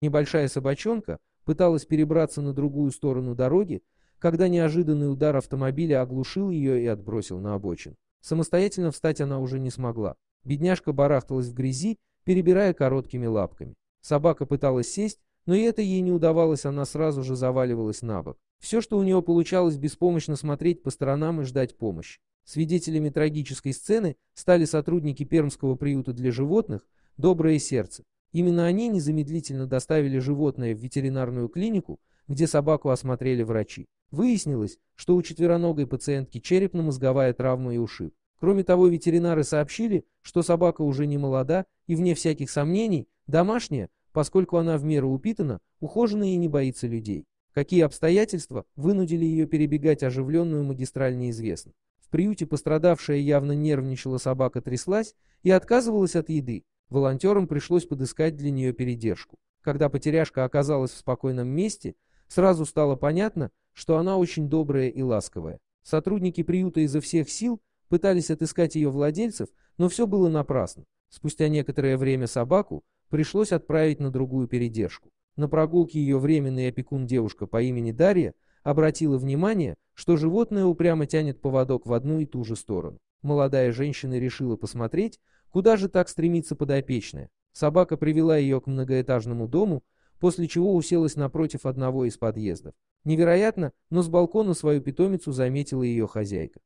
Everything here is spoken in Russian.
Небольшая собачонка пыталась перебраться на другую сторону дороги, когда неожиданный удар автомобиля оглушил ее и отбросил на обочину. Самостоятельно встать она уже не смогла. Бедняжка барахталась в грязи, перебирая короткими лапками. Собака пыталась сесть, но и это ей не удавалось, она сразу же заваливалась на бок. Все, что у нее получалось, беспомощно смотреть по сторонам и ждать помощи. Свидетелями трагической сцены стали сотрудники Пермского приюта для животных «Доброе сердце», Именно они незамедлительно доставили животное в ветеринарную клинику, где собаку осмотрели врачи. Выяснилось, что у четвероногой пациентки черепно-мозговая травма и ушиб. Кроме того, ветеринары сообщили, что собака уже не молода и, вне всяких сомнений, домашняя, поскольку она в меру упитана, ухожена и не боится людей. Какие обстоятельства вынудили ее перебегать оживленную магистраль неизвестно. В приюте пострадавшая явно нервничала собака тряслась и отказывалась от еды, Волонтерам пришлось подыскать для нее передержку. Когда потеряшка оказалась в спокойном месте, сразу стало понятно, что она очень добрая и ласковая. Сотрудники приюта изо всех сил пытались отыскать ее владельцев, но все было напрасно. Спустя некоторое время собаку пришлось отправить на другую передержку. На прогулке ее временный опекун девушка по имени Дарья обратила внимание, что животное упрямо тянет поводок в одну и ту же сторону. Молодая женщина решила посмотреть, куда же так стремится подопечная. Собака привела ее к многоэтажному дому, после чего уселась напротив одного из подъездов. Невероятно, но с балкона свою питомицу заметила ее хозяйка.